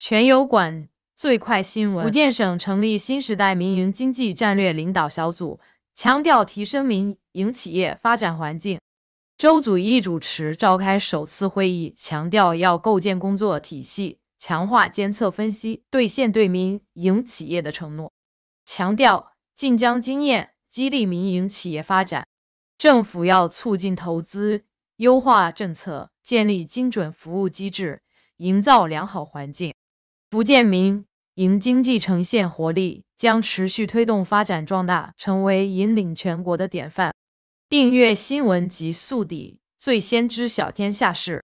全油管最快新闻：福建省成立新时代民营经济战略领导小组，强调提升民营企业发展环境。周祖义主持召开首次会议，强调要构建工作体系，强化监测分析，兑现对民营企业的承诺。强调晋江经验激励民营企业发展，政府要促进投资，优化政策，建立精准服务机制，营造良好环境。福建民营经济呈现活力，将持续推动发展壮大，成为引领全国的典范。订阅新闻及速递，最先知晓天下事。